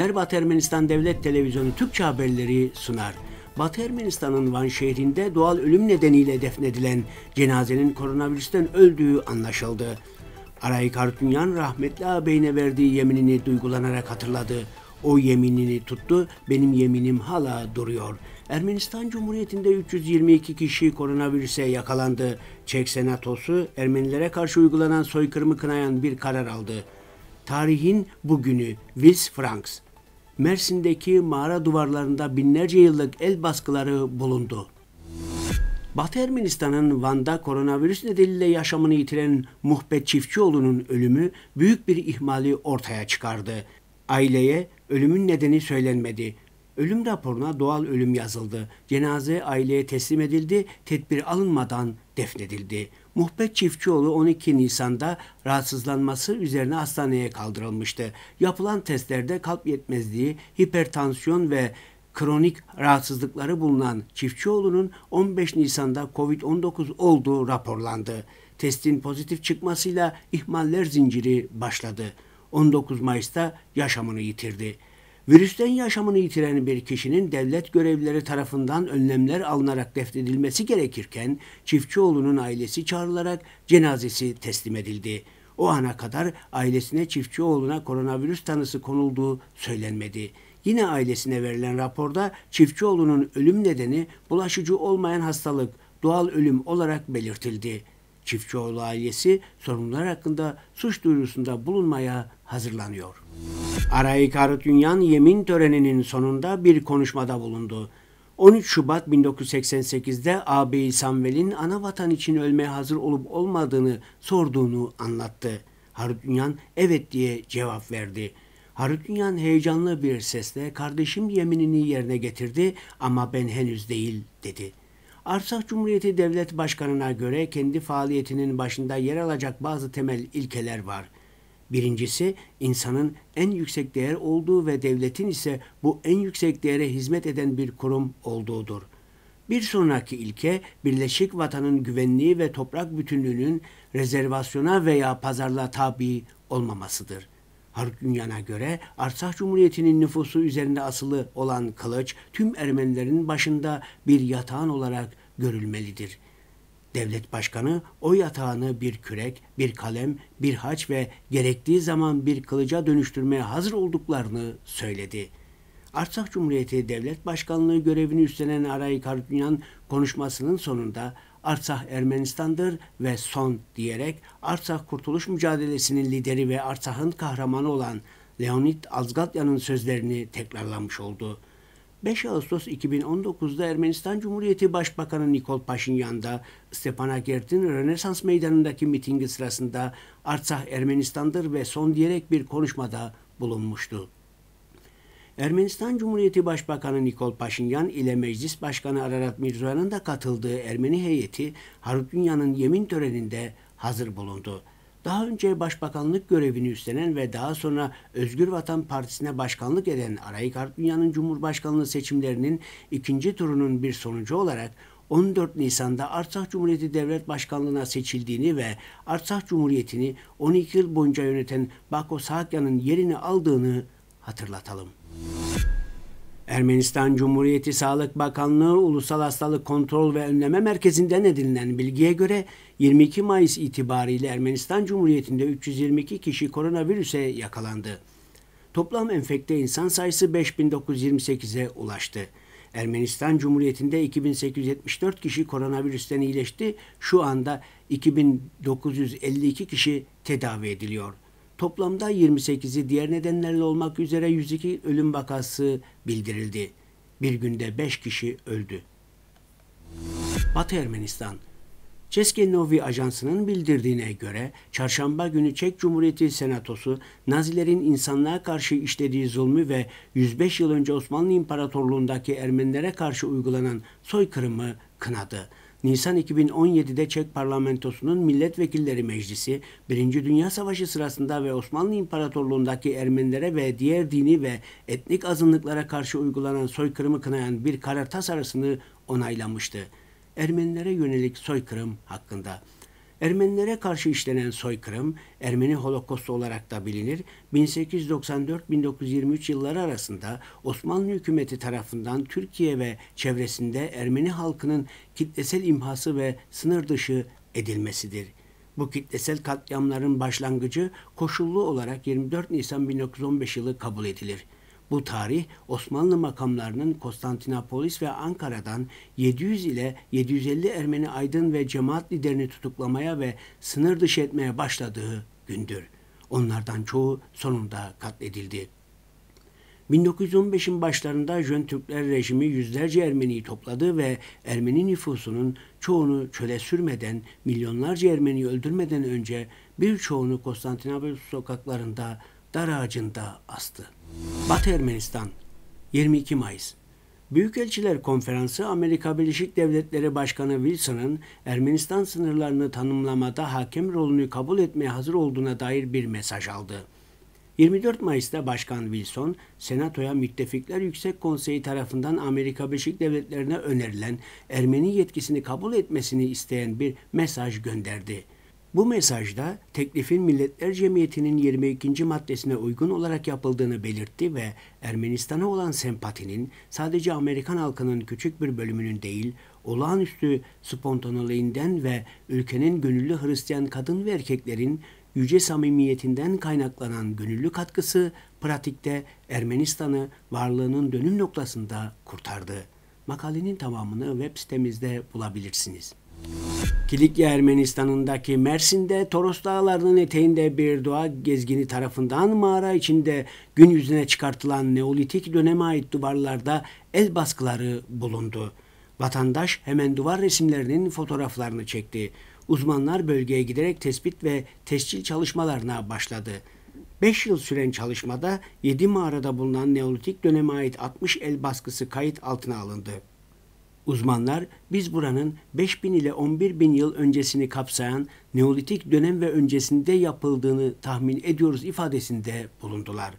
günler Batı Ermenistan Devlet Televizyonu Türkçe haberleri sunar. Batı Ermenistan'ın Van şehrinde doğal ölüm nedeniyle defnedilen cenazenin koronavirüsten öldüğü anlaşıldı. Aray Kartunyan rahmetli ağabeyine verdiği yeminini duygulanarak hatırladı. O yeminini tuttu, benim yeminim hala duruyor. Ermenistan Cumhuriyeti'nde 322 kişi koronavirüse yakalandı. Çek Senatosu Ermenilere karşı uygulanan soykırımı kınayan bir karar aldı. Tarihin bugünü Wills Franks Mersin'deki mağara duvarlarında binlerce yıllık el baskıları bulundu. Batı Ermenistan'ın Van'da koronavirüs nedeniyle yaşamını yitiren Muhbet Çiftçioğlu'nun ölümü büyük bir ihmali ortaya çıkardı. Aileye ölümün nedeni söylenmedi. Ölüm raporuna doğal ölüm yazıldı. Cenaze aileye teslim edildi, tedbir alınmadan defnedildi. Muhbet Çiftçioğlu 12 Nisan'da rahatsızlanması üzerine hastaneye kaldırılmıştı. Yapılan testlerde kalp yetmezliği, hipertansiyon ve kronik rahatsızlıkları bulunan Çiftçioğlu'nun 15 Nisan'da COVID-19 olduğu raporlandı. Testin pozitif çıkmasıyla ihmaller zinciri başladı. 19 Mayıs'ta yaşamını yitirdi. Virüsten yaşamını yitiren bir kişinin devlet görevlileri tarafından önlemler alınarak defnedilmesi gerekirken Çiftçioğlu'nun ailesi çağrılarak cenazesi teslim edildi. O ana kadar ailesine Çiftçioğlu'na koronavirüs tanısı konulduğu söylenmedi. Yine ailesine verilen raporda Çiftçioğlu'nun ölüm nedeni bulaşıcı olmayan hastalık, doğal ölüm olarak belirtildi. Çiftçioğlu ailesi sorumlular hakkında suç duyurusunda bulunmaya hazırlanıyor. Aray Karutünyan yemin töreninin sonunda bir konuşmada bulundu. 13 Şubat 1988'de ağabeyi Samvel'in ana vatan için ölmeye hazır olup olmadığını sorduğunu anlattı. Harutunyan evet diye cevap verdi. Harutunyan heyecanlı bir sesle kardeşim yeminini yerine getirdi ama ben henüz değil dedi. Arsak Cumhuriyeti Devlet Başkanı'na göre kendi faaliyetinin başında yer alacak bazı temel ilkeler var. Birincisi insanın en yüksek değer olduğu ve devletin ise bu en yüksek değere hizmet eden bir kurum olduğudur. Bir sonraki ilke birleşik vatanın güvenliği ve toprak bütünlüğünün rezervasyona veya pazarla tabi olmamasıdır.'' Harkunyan'a göre Artsakh Cumhuriyeti'nin nüfusu üzerinde asılı olan kılıç tüm Ermenilerin başında bir yatağın olarak görülmelidir. Devlet başkanı o yatağını bir kürek, bir kalem, bir haç ve gerektiği zaman bir kılıca dönüştürmeye hazır olduklarını söyledi. Artsakh Cumhuriyeti Devlet Başkanlığı görevini üstlenen Aray Karunyan konuşmasının sonunda Artsakh Ermenistan'dır ve son diyerek Artsakh Kurtuluş Mücadelesi'nin lideri ve Artsah'ın kahramanı olan Leonid Azgatya'nın sözlerini tekrarlamış oldu.'' 5 Ağustos 2019'da Ermenistan Cumhuriyeti Başbakanı Nikol Paşinyan da Stepanakert'in Rönesans Meydanı'ndaki mitingi sırasında Artsah Ermenistan'dır ve son diyerek bir konuşmada bulunmuştu. Ermenistan Cumhuriyeti Başbakanı Nikol Paşinyan ile Meclis Başkanı Ararat Mirzoyan'ın da katıldığı Ermeni heyeti Harutyunyan'ın yemin töreninde hazır bulundu. Daha önce başbakanlık görevini üstlenen ve daha sonra Özgür Vatan Partisi'ne başkanlık eden Arayik Artmiya'nın Cumhurbaşkanlığı seçimlerinin ikinci turunun bir sonucu olarak 14 Nisan'da Artsakh Cumhuriyeti Devlet Başkanlığı'na seçildiğini ve Artsakh Cumhuriyeti'ni 12 yıl boyunca yöneten Bako Sahakya'nın yerini aldığını hatırlatalım. Ermenistan Cumhuriyeti Sağlık Bakanlığı Ulusal Hastalık Kontrol ve Önleme Merkezi'nden edinilen bilgiye göre 22 Mayıs itibariyle Ermenistan Cumhuriyeti'nde 322 kişi koronavirüse yakalandı. Toplam enfekte insan sayısı 5928'e ulaştı. Ermenistan Cumhuriyeti'nde 2874 kişi koronavirüsten iyileşti. Şu anda 2952 kişi tedavi ediliyor.'' Toplamda 28'i diğer nedenlerle olmak üzere 102 ölüm vakası bildirildi. Bir günde 5 kişi öldü. Batı Ermenistan Çeskenovi Ajansı'nın bildirdiğine göre çarşamba günü Çek Cumhuriyeti Senatosu Nazilerin insanlığa karşı işlediği zulmü ve 105 yıl önce Osmanlı İmparatorluğundaki Ermenilere karşı uygulanan soykırımı kınadı. Nisan 2017'de Çek Parlamentosu'nun Milletvekilleri Meclisi, Birinci Dünya Savaşı sırasında ve Osmanlı İmparatorluğundaki Ermenilere ve diğer dini ve etnik azınlıklara karşı uygulanan soykırımı kınayan bir karar tasarısını onaylamıştı. Ermenilere yönelik soykırım hakkında. Ermenilere karşı işlenen soykırım, Ermeni Holokostu olarak da bilinir, 1894-1923 yılları arasında Osmanlı hükümeti tarafından Türkiye ve çevresinde Ermeni halkının kitlesel imhası ve sınır dışı edilmesidir. Bu kitlesel katliamların başlangıcı koşullu olarak 24 Nisan 1915 yılı kabul edilir. Bu tarih Osmanlı makamlarının Konstantinopolis ve Ankara'dan 700 ile 750 Ermeni aydın ve cemaat liderini tutuklamaya ve sınır dışı etmeye başladığı gündür. Onlardan çoğu sonunda katledildi. 1915'in başlarında Jön Türkler rejimi yüzlerce Ermeniyi topladı ve Ermeni nüfusunun çoğunu çöle sürmeden, milyonlarca Ermeniyi öldürmeden önce birçoğunu Konstantinopolis sokaklarında, dar ağacında astı. Batı Ermenistan 22 Mayıs Büyükelçiler Konferansı Amerika Birleşik Devletleri Başkanı Wilson'ın Ermenistan sınırlarını tanımlamada hakem rolünü kabul etmeye hazır olduğuna dair bir mesaj aldı. 24 Mayıs'ta Başkan Wilson, Senato'ya Müttefikler Yüksek Konseyi tarafından Amerika Birleşik Devletleri'ne önerilen Ermeni yetkisini kabul etmesini isteyen bir mesaj gönderdi. Bu mesajda teklifin Milletler Cemiyeti'nin 22. maddesine uygun olarak yapıldığını belirtti ve Ermenistan'a olan sempatinin sadece Amerikan halkının küçük bir bölümünün değil, olağanüstü spontaneliğinden ve ülkenin gönüllü Hristiyan kadın ve erkeklerin yüce samimiyetinden kaynaklanan gönüllü katkısı pratikte Ermenistan'ı varlığının dönüm noktasında kurtardı. Makalenin tamamını web sitemizde bulabilirsiniz. Kilikya Ermenistan'ındaki Mersin'de Toros Dağları'nın eteğinde bir doğa gezgini tarafından mağara içinde gün yüzüne çıkartılan Neolitik döneme ait duvarlarda el baskıları bulundu. Vatandaş hemen duvar resimlerinin fotoğraflarını çekti. Uzmanlar bölgeye giderek tespit ve tescil çalışmalarına başladı. 5 yıl süren çalışmada 7 mağarada bulunan Neolitik döneme ait 60 el baskısı kayıt altına alındı. Uzmanlar biz buranın 5000 ile 11000 yıl öncesini kapsayan Neolitik dönem ve öncesinde yapıldığını tahmin ediyoruz ifadesinde bulundular.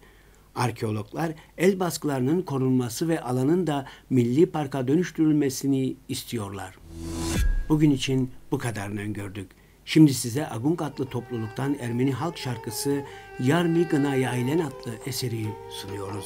Arkeologlar el baskılarının korunması ve alanın da milli parka dönüştürülmesini istiyorlar. Bugün için bu kadarını öngördük. Şimdi size Agung adlı topluluktan Ermeni halk şarkısı Yarmi Gınaya Ailen adlı eseri sunuyoruz.